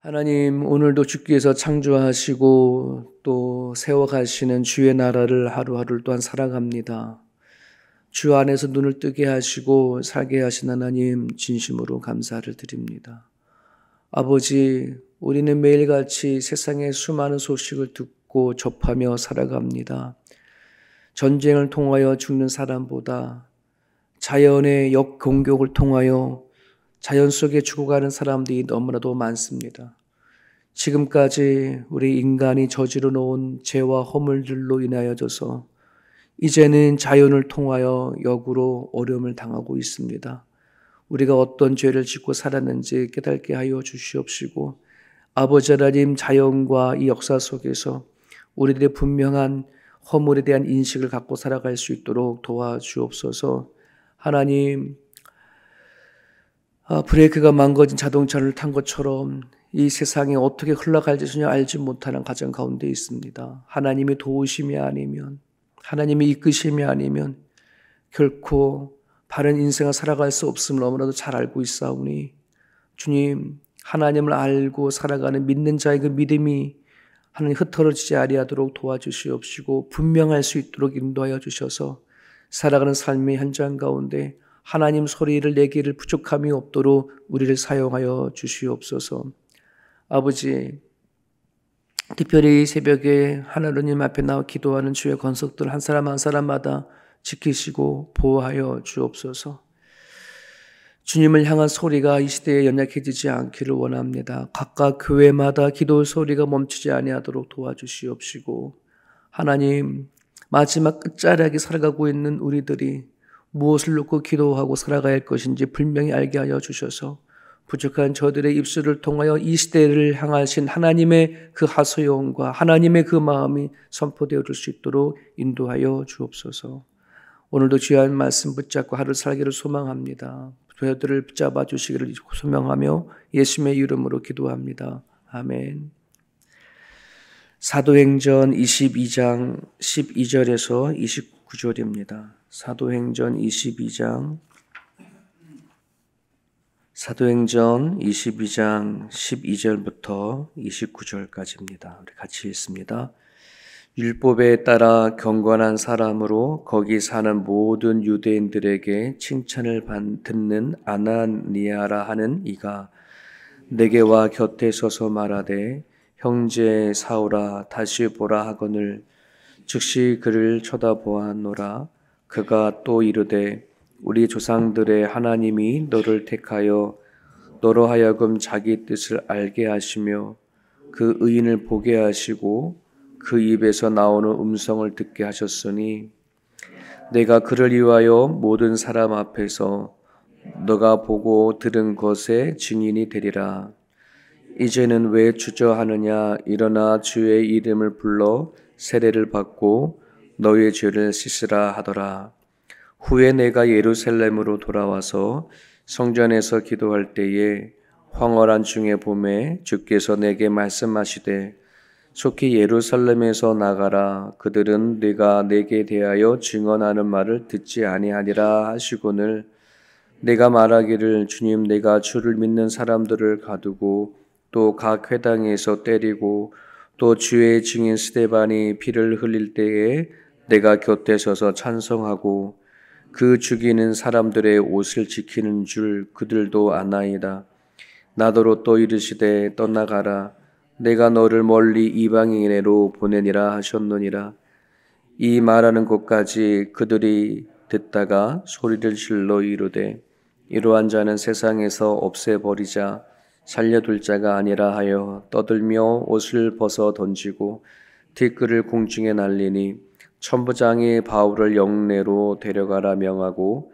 하나님, 오늘도 주께서 창조하시고 또 세워가시는 주의 나라를 하루하루 또한 살아갑니다. 주 안에서 눈을 뜨게 하시고 살게 하신 하나님, 진심으로 감사를 드립니다. 아버지, 우리는 매일같이 세상의 수많은 소식을 듣고 접하며 살아갑니다. 전쟁을 통하여 죽는 사람보다 자연의 역공격을 통하여 자연 속에 죽어가는 사람들이 너무나도 많습니다. 지금까지 우리 인간이 저지르 놓은 죄와 허물들로 인하여져서 이제는 자연을 통하여 역으로 어려움을 당하고 있습니다. 우리가 어떤 죄를 짓고 살았는지 깨닫게 하여 주시옵시고 아버지 하나님 자연과 이 역사 속에서 우리들의 분명한 허물에 대한 인식을 갖고 살아갈 수 있도록 도와주옵소서 하나님 아, 브레이크가 망가진 자동차를 탄 것처럼 이 세상이 어떻게 흘러갈지 전혀 알지 못하는 가정 가운데 있습니다. 하나님의 도우심이 아니면, 하나님의 이끄심이 아니면 결코 바른 인생을 살아갈 수 없음을 너무나도 잘 알고 있사오니 주님 하나님을 알고 살아가는 믿는 자의 그 믿음이 하나님 흩어지지 아니하도록 도와주시옵시고 분명할 수 있도록 인도하여 주셔서 살아가는 삶의 현장 가운데 하나님 소리를 내기를 부족함이 없도록 우리를 사용하여 주시옵소서. 아버지, 특별히 새벽에 하나님 앞에 나와 기도하는 주의 건석들 한 사람 한 사람마다 지키시고 보호하여 주옵소서. 주님을 향한 소리가 이 시대에 연약해지지 않기를 원합니다. 각각 교회마다 기도 소리가 멈추지 아니하도록 도와주시옵시고 하나님 마지막 끝자락에 살아가고 있는 우리들이 무엇을 놓고 기도하고 살아가야 할 것인지 분명히 알게 하여 주셔서 부족한 저들의 입술을 통하여 이 시대를 향하신 하나님의 그하소용과 하나님의 그 마음이 선포되어 줄 수 있도록 인도하여 주옵소서. 오늘도 주 귀한 말씀 붙잡고 하루 살기를 소망합니다. 저들을 붙잡아 주시기를 소명하며 예수님의 이름으로 기도합니다. 아멘. 사도행전 22장 12절에서 29절입니다. 사도행전 22장 사도행전 22장 12절부터 29절까지입니다. 우리 같이 읽습니다. 율법에 따라 경건한 사람으로 거기 사는 모든 유대인들에게 칭찬을 듣는 아나니아라 하는 이가 내게와 곁에 서서 말하되 형제 사오라 다시 보라 하거늘 즉시 그를 쳐다보았노라 그가 또 이르되 우리 조상들의 하나님이 너를 택하여 너로 하여금 자기 뜻을 알게 하시며 그 의인을 보게 하시고 그 입에서 나오는 음성을 듣게 하셨으니 내가 그를 위하여 모든 사람 앞에서 너가 보고 들은 것의 증인이 되리라. 이제는 왜 주저하느냐 일어나 주의 이름을 불러 세례를 받고 너의 죄를 씻으라 하더라. 후에 내가 예루살렘으로 돌아와서 성전에서 기도할 때에 황홀한 중에 봄에 주께서 내게 말씀하시되 속히 예루살렘에서 나가라 그들은 네가 내게 대하여 증언하는 말을 듣지 아니하니라 하시고늘 내가 말하기를 주님 내가 주를 믿는 사람들을 가두고 또각 회당에서 때리고 또 주의 증인 스테반이 피를 흘릴 때에 내가 곁에 서서 찬성하고 그 죽이는 사람들의 옷을 지키는 줄 그들도 아나이다. 나더러 또 이르시되 떠나가라. 내가 너를 멀리 이방인으로 보내니라 하셨느니라. 이 말하는 것까지 그들이 듣다가 소리를 실러 이르되 이러한 자는 세상에서 없애버리자. 살려둘 자가 아니라 하여 떠들며 옷을 벗어 던지고 티끌을 공중에 날리니 천부장이 바울을 영내로 데려가라 명하고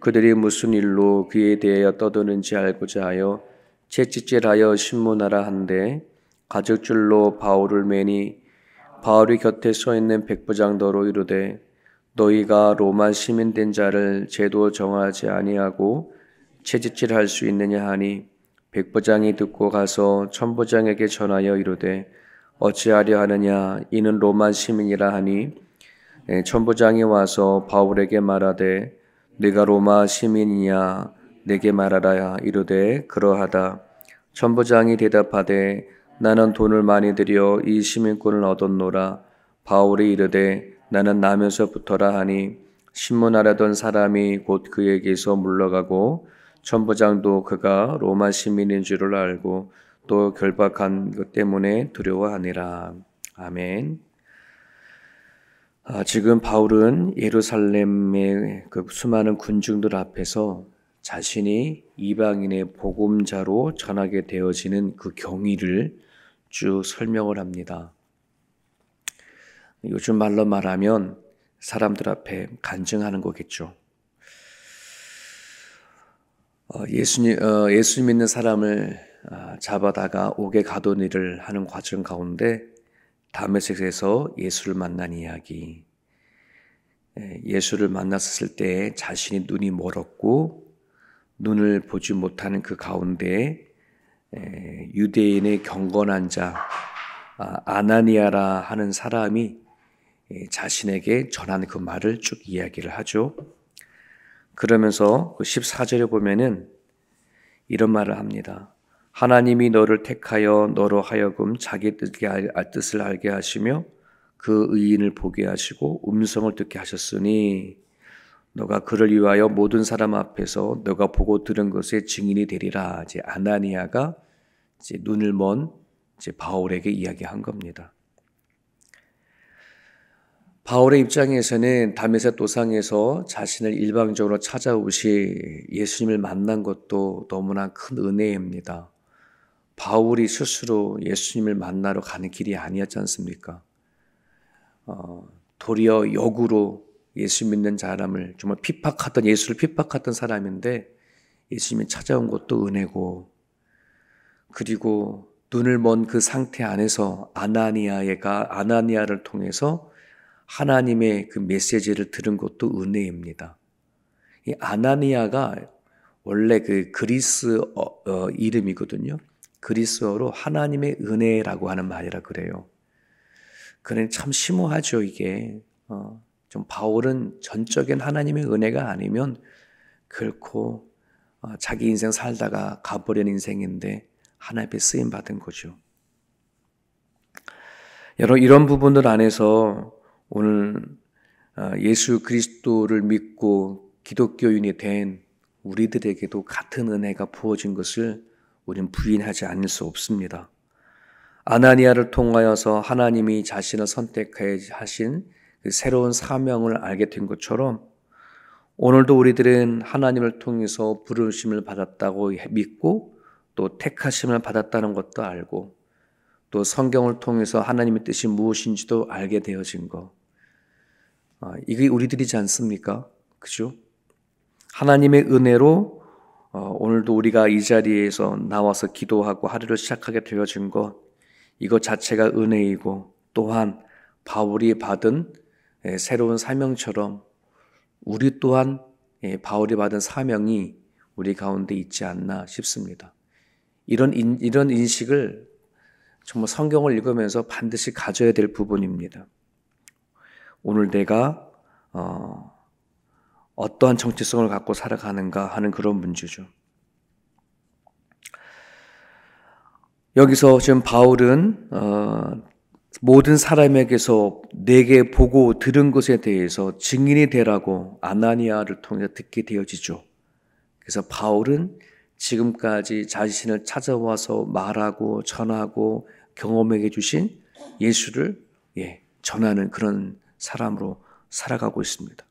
그들이 무슨 일로 그에 대하여 떠드는지 알고자 하여 채찍질하여 신문하라 한데 가죽줄로 바울을 매니 바울이 곁에 서 있는 백부장더로 이르되 너희가 로마 시민된 자를 제도 정하지 아니하고 채찍질할 수 있느냐 하니 백부장이 듣고 가서 천부장에게 전하여 이르되 어찌하려 하느냐 이는 로마 시민이라 하니 예, 천부장이 와서 바울에게 말하되 네가 로마 시민이냐 내게 말하라 이르되 그러하다 천부장이 대답하되 나는 돈을 많이 들여 이 시민권을 얻었노라 바울이 이르되 나는 나면서부터라 하니 신문하려던 사람이 곧 그에게서 물러가고 천부장도 그가 로마 시민인 줄을 알고 또 결박한 것 때문에 두려워하니라. 아멘. 아, 지금 바울은 예루살렘의 그 수많은 군중들 앞에서 자신이 이방인의 복음자로 전하게 되어지는 그 경위를 쭉 설명을 합니다. 요즘 말로 말하면 사람들 앞에 간증하는 거겠죠. 어, 예수님, 어, 예수님 믿는 사람을 아, 잡아다가 옥에 가둔 일을 하는 과정 가운데 다메섹에서 예수를 만난 이야기. 예, 예수를 만났을 때 자신이 눈이 멀었고 눈을 보지 못하는 그 가운데 예, 유대인의 경건한 자 아, 아나니아라 하는 사람이 예, 자신에게 전한 그 말을 쭉 이야기를 하죠. 그러면서 14절에 그 보면은 이런 말을 합니다. 하나님이 너를 택하여 너로 하여금 자기 뜻을 알게 하시며 그 의인을 보게 하시고 음성을 듣게 하셨으니 너가 그를 위하여 모든 사람 앞에서 너가 보고 들은 것의 증인이 되리라. 이제 아나니아가 이제 눈을 먼 이제 바울에게 이야기한 겁니다. 바울의 입장에서는 다메섹 도상에서 자신을 일방적으로 찾아오시 예수님을 만난 것도 너무나 큰 은혜입니다. 바울이 스스로 예수님을 만나러 가는 길이 아니었지 않습니까? 어, 도리어 역으로 예수 믿는 사람을 정말 핍박하던 예수를 핍박하던 사람인데 예수님이 찾아온 것도 은혜고 그리고 눈을 먼 그 상태 안에서 아나니아가 아나니아를 통해서 하나님의 그 메시지를 들은 것도 은혜입니다. 이 아나니아가 원래 그 그리스 어, 어, 이름이거든요. 그리스어로 하나님의 은혜라고 하는 말이라 그래요. 그는 참 심오하죠, 이게. 어, 좀 바울은 전적인 하나님의 은혜가 아니면 결코 어, 자기 인생 살다가 가버린 인생인데 하나님께 쓰임 받은 거죠. 여러 이런 부분들 안에서 오늘 어, 예수 그리스도를 믿고 기독교인이 된 우리들에게도 같은 은혜가 부어진 것을 우리는 부인하지 않을 수 없습니다. 아나니아를 통하여서 하나님이 자신을 선택해 하신 그 새로운 사명을 알게 된 것처럼 오늘도 우리들은 하나님을 통해서 부르심을 받았다고 믿고 또 택하심을 받았다는 것도 알고 또 성경을 통해서 하나님의 뜻이 무엇인지도 알게 되어진 것 아, 이게 우리들이지 않습니까? 그죠? 하나님의 은혜로 어, 오늘도 우리가 이 자리에서 나와서 기도하고 하루를 시작하게 되어진 것, 이것 자체가 은혜이고 또한 바울이 받은 예, 새로운 사명처럼 우리 또한 예, 바울이 받은 사명이 우리 가운데 있지 않나 싶습니다. 이런, 인, 이런 인식을 정말 성경을 읽으면서 반드시 가져야 될 부분입니다. 오늘 내가 어, 어떠한 정체성을 갖고 살아가는가 하는 그런 문제죠. 여기서 지금 바울은 어, 모든 사람에게서 내게 보고 들은 것에 대해서 증인이 되라고 아나니아를 통해 듣게 되어지죠. 그래서 바울은 지금까지 자신을 찾아와서 말하고 전하고 경험하 주신 예수를 예, 전하는 그런 사람으로 살아가고 있습니다.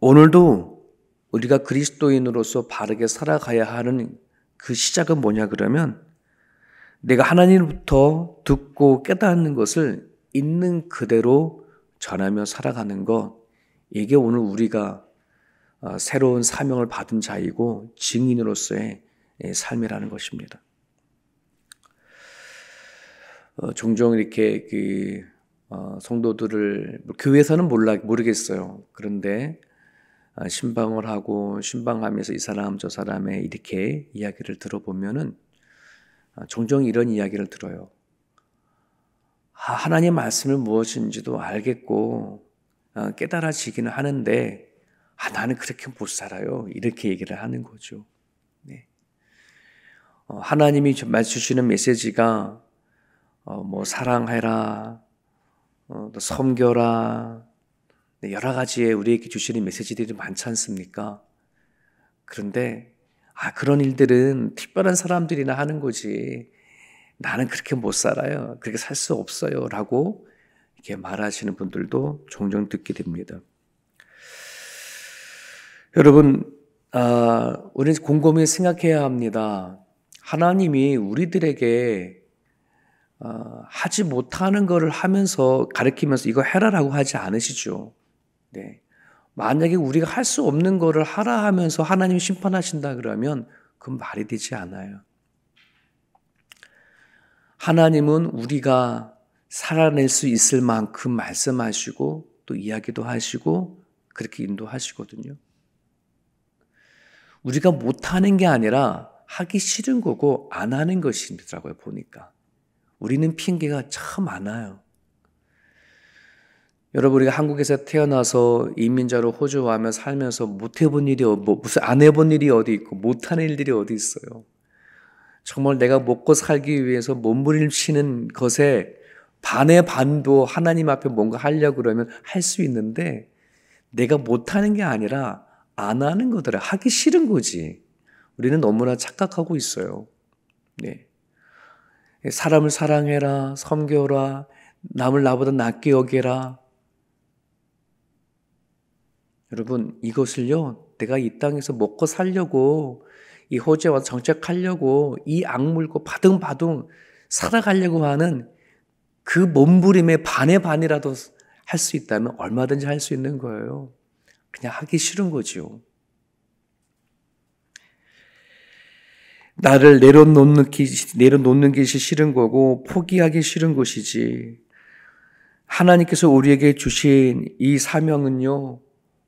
오늘도 우리가 그리스도인으로서 바르게 살아가야 하는 그 시작은 뭐냐 그러면 내가 하나님부터 듣고 깨닫는 것을 있는 그대로 전하며 살아가는 것 이게 오늘 우리가 어, 새로운 사명을 받은 자이고 증인으로서의 예, 삶이라는 것입니다. 어, 종종 이렇게 그 어, 성도들을 뭐 교회에서는 몰라 모르겠어요. 그런데 아, 신방을 하고 신방하면서 이 사람 저 사람의 이렇게 이야기를 들어보면은 아, 종종 이런 이야기를 들어요. 하나님 말씀을 무엇인지도 알겠고 아, 깨달아지기는 하는데 아, 나는 그렇게 못 살아요. 이렇게 얘기를 하는 거죠. 네. 어, 하나님이 주시는 메시지가 어, 뭐 사랑해라, 어, 또 섬겨라. 네, 여러 가지의 우리에게 주시는 메시지들이 많지 않습니까? 그런데, 아, 그런 일들은 특별한 사람들이나 하는 거지. 나는 그렇게 못 살아요. 그렇게 살 수 없어요. 라고 이렇게 말하시는 분들도 종종 듣게 됩니다. 여러분, 아, 우리는 곰곰이 생각해야 합니다. 하나님이 우리들에게 어, 하지 못하는 것을 하면서 가르키면서 이거 해라라고 하지 않으시죠. 네. 만약에 우리가 할 수 없는 것을 하라 하면서 하나님 심판하신다 그러면 그건 말이 되지 않아요. 하나님은 우리가 살아낼 수 있을 만큼 말씀하시고 또 이야기도 하시고 그렇게 인도하시거든요. 우리가 못하는 게 아니라 하기 싫은 거고 안 하는 것이더라고요, 보니까. 우리는 핑계가 참 많아요. 여러분 우리가 한국에서 태어나서 이민자로 호주 와면 살면서 못 해본 일이 뭐, 무슨 안 해본 일이 어디 있고 못하 일들이 어디 있어요. 정말 내가 먹고 살기 위해서 몸부림치는 것에 반의 반도 하나님 앞에 뭔가 하려고 그러면 할 수 있는데 내가 못하는 게 아니라 안 하는 거더라. 하기 싫은 거지. 우리는 너무나 착각하고 있어요. 네. 사람을 사랑해라, 섬겨라, 남을 나보다 낫게 여기라. 여러분, 이것을요, 내가 이 땅에서 먹고 살려고, 이 호주에 와서 정착하려고, 이 악물고 바둥바둥 살아가려고 하는 그 몸부림의 반의 반이라도 할 수 있다면 얼마든지 할 수 있는 거예요. 그냥 하기 싫은 거지 나를 내려놓는, 내려놓는 것이 싫은 거고 포기하기 싫은 것이지. 하나님께서 우리에게 주신 이 사명은요,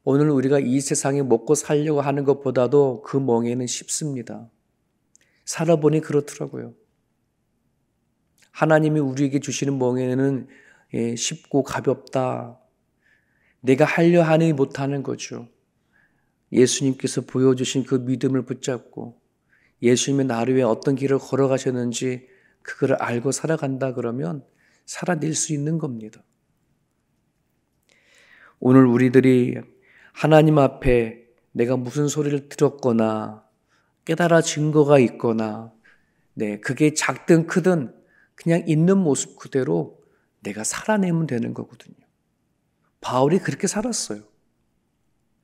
오늘 우리가 이 세상에 먹고 살려고 하는 것보다도 그 멍에는 쉽습니다. 살아보니 그렇더라고요. 하나님이 우리에게 주시는 멍에는 예, 쉽고 가볍다. 내가 하려 하니 못하는 거죠. 예수님께서 보여주신 그 믿음을 붙잡고 예수님이 나를 위해 어떤 길을 걸어가셨는지 그걸 알고 살아간다 그러면 살아낼 수 있는 겁니다. 오늘 우리들이 하나님 앞에 내가 무슨 소리를 들었거나 깨달아 증거가 있거나 네, 그게 작든 크든 그냥 있는 모습 그대로 내가 살아내면 되는 거거든요. 바울이 그렇게 살았어요.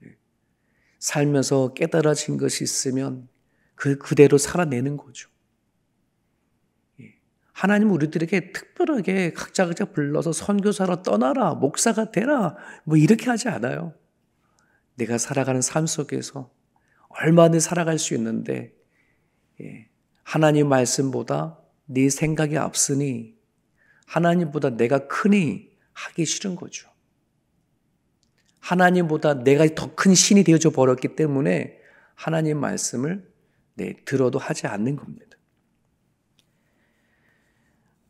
네. 살면서 깨달아진 것이 있으면 그 그대로 살아내는 거죠. 예. 하나님 우리들에게 특별하게 각자 각자 불러서 선교사로 떠나라, 목사가 되라, 뭐 이렇게 하지 않아요. 내가 살아가는 삶 속에서 얼마나 살아갈 수 있는데, 예. 하나님 말씀보다 네 생각이 앞서니, 하나님보다 내가 크니 하기 싫은 거죠. 하나님보다 내가 더 큰 신이 되어져 버렸기 때문에 하나님 말씀을 네, 들어도 하지 않는 겁니다.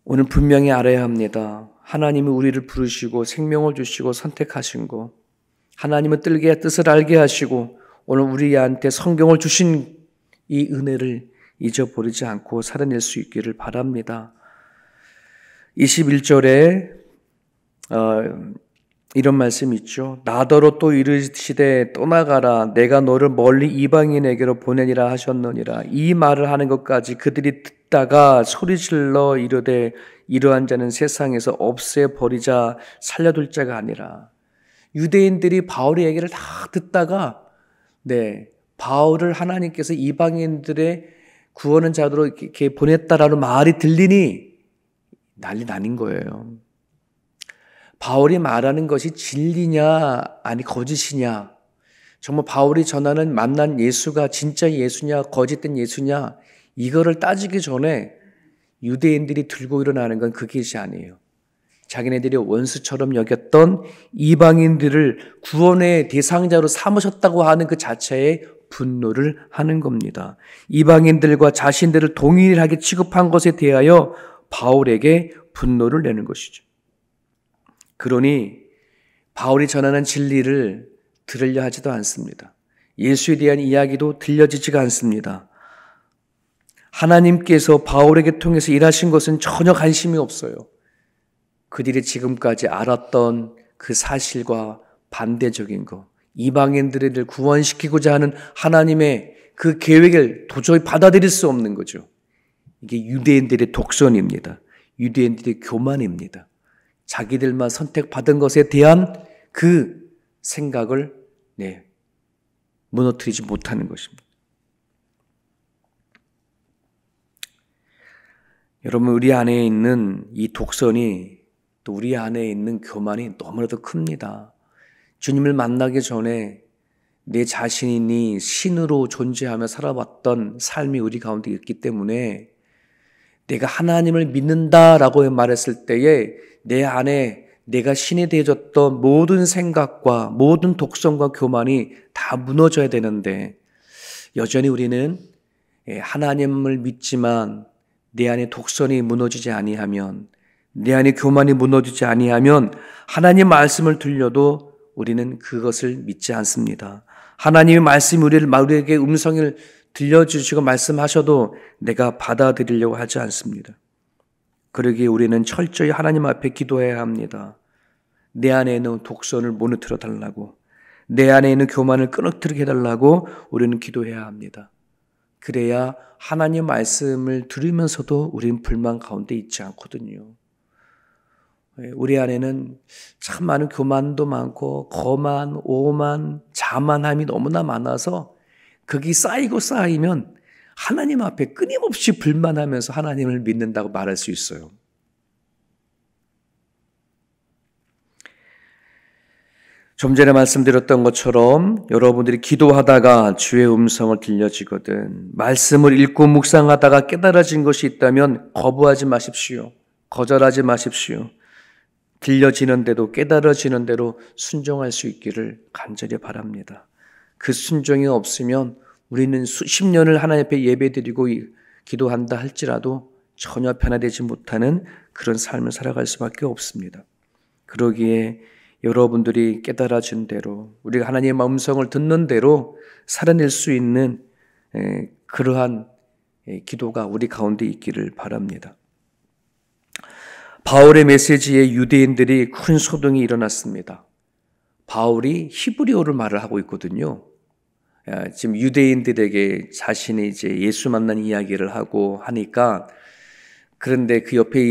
오늘 분명히 알아야 합니다. 하나님이 우리를 부르시고 생명을 주시고 선택하신 거, 하나님은 뜰게 뜻을 알게 하시고 오늘 우리한테 성경을 주신 이 은혜를 잊어버리지 않고 살아낼 수 있기를 바랍니다. 21절에 어, 이런 말씀 있죠. 나더러 또 이르시되 떠나가라 내가 너를 멀리 이방인에게로 보내니라 하셨느니라. 이 말을 하는 것까지 그들이 듣다가 소리질러 이르되 이러한 자는 세상에서 없애 버리자 살려둘 자가 아니라 유대인들이 바울의 얘기를 다 듣다가 네 바울을 하나님께서 이방인들의 구원은 자도로 이렇게 보냈다라는 말이 들리니 난리 난인 거예요. 바울이 말하는 것이 진리냐, 아니, 거짓이냐. 정말 바울이 전하는 만난 예수가 진짜 예수냐, 거짓된 예수냐, 이거를 따지기 전에 유대인들이 들고 일어나는 건그것 아니에요. 자기네들이 원수처럼 여겼던 이방인들을 구원의 대상자로 삼으셨다고 하는 그 자체에 분노를 하는 겁니다. 이방인들과 자신들을 동일하게 취급한 것에 대하여 바울에게 분노를 내는 것이죠. 그러니 바울이 전하는 진리를 들으려 하지도 않습니다. 예수에 대한 이야기도 들려지지가 않습니다. 하나님께서 바울에게 통해서 일하신 것은 전혀 관심이 없어요. 그들이 지금까지 알았던 그 사실과 반대적인 것, 이방인들을 구원시키고자 하는 하나님의 그 계획을 도저히 받아들일 수 없는 거죠. 이게 유대인들의 독선입니다. 유대인들의 교만입니다. 자기들만 선택받은 것에 대한 그 생각을 네, 무너뜨리지 못하는 것입니다. 여러분, 우리 안에 있는 이 독선이 또 우리 안에 있는 교만이 너무나도 큽니다. 주님을 만나기 전에 내 자신이 신으로 존재하며 살아왔던 삶이 우리 가운데 있기 때문에 내가 하나님을 믿는다라고 말했을 때에 내 안에 내가 신이 되어졌던 모든 생각과 모든 독성과 교만이 다 무너져야 되는데 여전히 우리는 예, 하나님을 믿지만 내 안에 독선이 무너지지 아니하면 내 안에 교만이 무너지지 아니하면 하나님 말씀을 들려도 우리는 그것을 믿지 않습니다. 하나님의 말씀이 우리를 마루에게 음성을 들려주시고 말씀하셔도 내가 받아들이려고 하지 않습니다. 그러기에 우리는 철저히 하나님 앞에 기도해야 합니다. 내 안에 있는 독선을 무너뜨려 달라고, 내 안에 있는 교만을 끊어뜨리게 해달라고 우리는 기도해야 합니다. 그래야 하나님 말씀을 들으면서도 우리는 불만 가운데 있지 않거든요. 예, 우리 안에는 참 많은 교만도 많고, 거만, 오만, 자만함이 너무나 많아서 그게 쌓이고 쌓이면 하나님 앞에 끊임없이 불만하면서 하나님을 믿는다고 말할 수 있어요. 좀 전에 말씀드렸던 것처럼 여러분들이 기도하다가 주의 음성을 들려지거든 말씀을 읽고 묵상하다가 깨달아진 것이 있다면 거부하지 마십시오. 거절하지 마십시오. 들려지는 대로 깨달아지는 대로 순종할 수 있기를 간절히 바랍니다. 그 순종이 없으면 우리는 수십 년을 하나님 앞에 예배드리고 기도한다 할지라도 전혀 변화되지 못하는 그런 삶을 살아갈 수밖에 없습니다. 그러기에 여러분들이 깨달아준 대로 우리가 하나님의 마음성을 듣는 대로 살아낼 수 있는 그러한 기도가 우리 가운데 있기를 바랍니다. 바울의 메시지에 유대인들이 큰 소동이 일어났습니다. 바울이 히브리어를 말을 하고 있거든요. 지금 유대인들에게 자신이 이제 예수 만난 이야기를 하고 하니까 그런데 그 옆에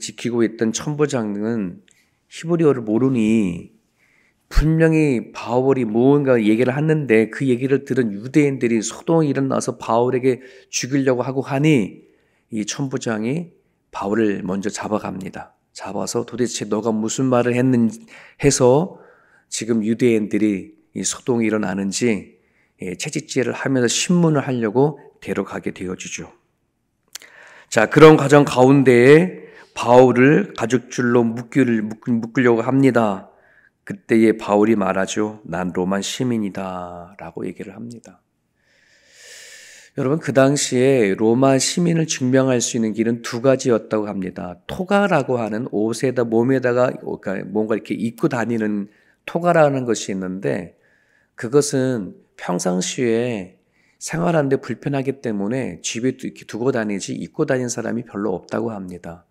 지키고 있던 천부장은 히브리어를 모르니 분명히 바울이 무언가 얘기를 하는데 그 얘기를 들은 유대인들이 소동이 일어나서 바울에게 죽이려고 하고 하니 이 천부장이 바울을 먼저 잡아갑니다. 잡아서 도대체 너가 무슨 말을 했는 지 해서 지금 유대인들이 이 소동이 일어나는지 예, 채찍질을 하면서 신문을 하려고 데려가게 되어지죠. 자, 그런 과정 가운데에 바울을 가죽줄로 묶기 묶으려고 합니다. 그때에 바울이 말하죠. 난 로만 시민이다. 라고 얘기를 합니다. 여러분, 그 당시에 로마 시민을 증명할 수 있는 길은 두 가지였다고 합니다. 토가라고 하는 옷에다 몸에다가 그러니까 뭔가 이렇게 입고 다니는 토가라는 것이 있는데 그것은 평상시에 생활하는데 불편하기 때문에 집에 두고 다니지 입고 다니는 사람이 별로 없다고 합니다.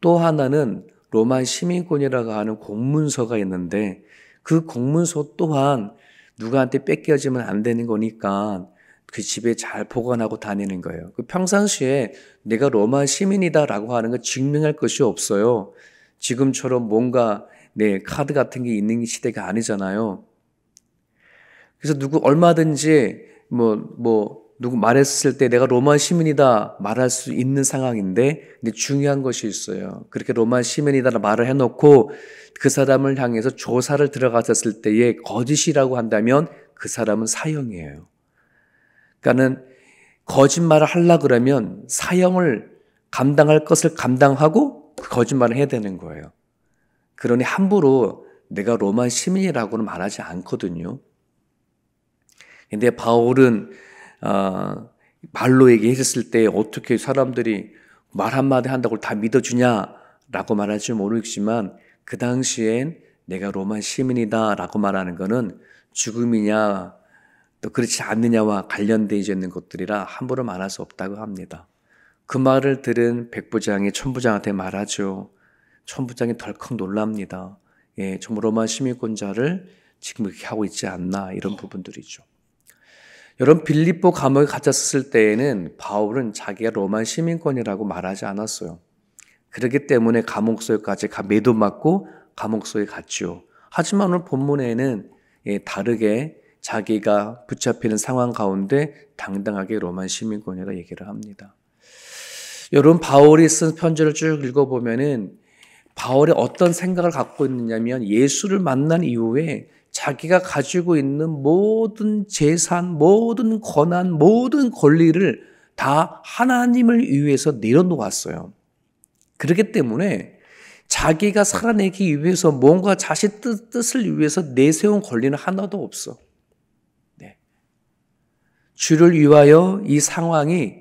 또 하나는 로마 시민권이라고 하는 공문서가 있는데 그 공문서 또한 누구한테 뺏겨지면 안 되는 거니까 그 집에 잘 보관하고 다니는 거예요. 그 평상시에 내가 로마 시민이다라고 하는 걸 증명할 것이 없어요. 지금처럼 뭔가 내 카드 같은 게 있는 시대가 아니잖아요. 그래서 누구 얼마든지 뭐, 뭐, 누구 말했을 때 내가 로마 시민이다 말할 수 있는 상황인데, 근데 중요한 것이 있어요. 그렇게 로마 시민이다 말을 해놓고 그 사람을 향해서 조사를 들어갔었을 때에 거짓이라고 한다면 그 사람은 사형이에요. 그러니까는 거짓말을 하려 그러면 사형을 감당할 것을 감당하고 그 거짓말을 해야 되는 거예요. 그러니 함부로 내가 로마 시민이라고는 말하지 않거든요. 근데 바울은 어, 말로 얘기했을 때 어떻게 사람들이 말 한마디 한다고 다 믿어주냐라고 말할지 모르겠지만 그 당시엔 내가 로마 시민이다라고 말하는 것은 죽음이냐 또 그렇지 않느냐와 관련되어 있는 것들이라 함부로 말할 수 없다고 합니다. 그 말을 들은 백부장이 천부장한테 말하죠. 천부장이 덜컥 놀랍니다. 예, 정말 로마 시민권자를 지금 이렇게 하고 있지 않나 이런 어. 부분들이죠. 여러분 빌립보 감옥에 갇혔을 때에는 바울은 자기가 로마 시민권이라고 말하지 않았어요. 그렇기 때문에 감옥소에까지 매도 맞고 감옥소에 갔지요. 하지만 오늘 본문에는 예, 다르게 자기가 붙잡히는 상황 가운데 당당하게 로마 시민권이라 고 얘기를 합니다. 여러분 바울이 쓴 편지를 쭉 읽어보면은 바울이 어떤 생각을 갖고 있느냐면 예수를 만난 이후에 자기가 가지고 있는 모든 재산, 모든 권한, 모든 권리를 다 하나님을 위해서 내려놓았어요. 그렇기 때문에 자기가 살아내기 위해서 뭔가 자신 뜻, 을 위해서 내세운 권리는 하나도 없어. 네. 주를 위하여 이 상황이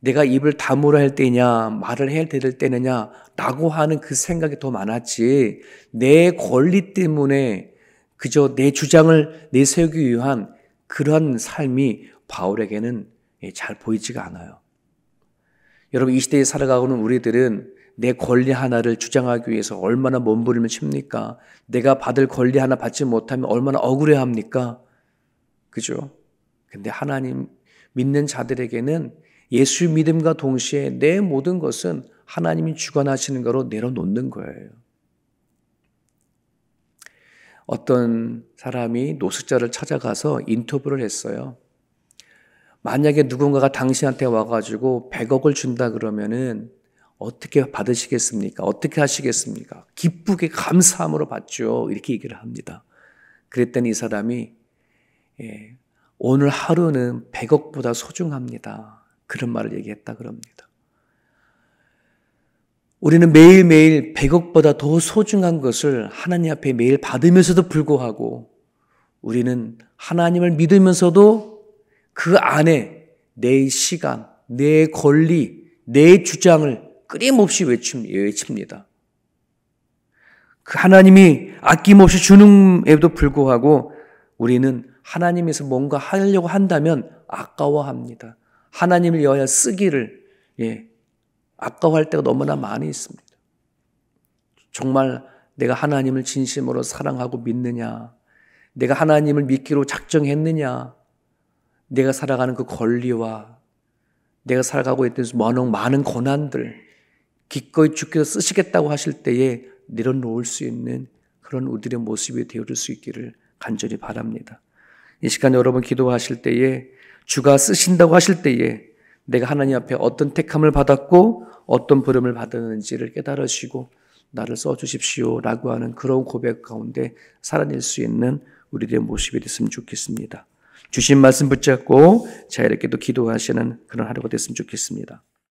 내가 입을 다물어 할 때냐, 말을 해야 될때냐 라고 하는 그 생각이 더 많았지. 내 권리 때문에 그저 내 주장을 내세우기 위한 그런 삶이 바울에게는 예, 잘 보이지가 않아요. 여러분, 이 시대에 살아가고는 우리들은 내 권리 하나를 주장하기 위해서 얼마나 몸부림을 칩니까? 내가 받을 권리 하나 받지 못하면 얼마나 억울해 합니까? 그죠? 근데 하나님 믿는 자들에게는 예수 믿음과 동시에 내 모든 것은 하나님이 주관하시는 거로 내려놓는 거예요. 어떤 사람이 노숙자를 찾아가서 인터뷰를 했어요. 만약에 누군가가 당신한테 와가지고 100억을 준다 그러면은 어떻게 받으시겠습니까? 어떻게 하시겠습니까? 기쁘게 감사함으로 받죠. 이렇게 얘기를 합니다. 그랬더니 이 사람이 예, 오늘 하루는 100억보다 소중합니다. 그런 말을 얘기했다 그럽니다. 우리는 매일매일 100억보다 더 소중한 것을 하나님 앞에 매일 받으면서도 불구하고 우리는 하나님을 믿으면서도 그 안에 내 시간, 내 권리, 내 주장을 끊임없이 외칩니다. 그 하나님이 아낌없이 주는에도 불구하고 우리는 하나님에서 뭔가 하려고 한다면 아까워합니다. 하나님을 여야 쓰기를 예, 아까워할 때가 너무나 많이 있습니다. 정말 내가 하나님을 진심으로 사랑하고 믿느냐? 내가 하나님을 믿기로 작정했느냐? 내가 살아가는 그 권리와 내가 살아가고 있던 많은, 많은 고난들, 기꺼이 주께서 쓰시겠다고 하실 때에 내려놓을 수 있는 그런 우리들의 모습이 되어줄 수 있기를 간절히 바랍니다. 이 시간 여러분 기도하실 때에 주가 쓰신다고 하실 때에 내가 하나님 앞에 어떤 택함을 받았고 어떤 부름을 받았는지를 깨달으시고 나를 써주십시오라고 하는 그런 고백 가운데 살아낼 수 있는 우리들의 모습이 됐으면 좋겠습니다. 주신 말씀 붙잡고 자유롭게도 기도하시는 그런 하루가 됐으면 좋겠습니다.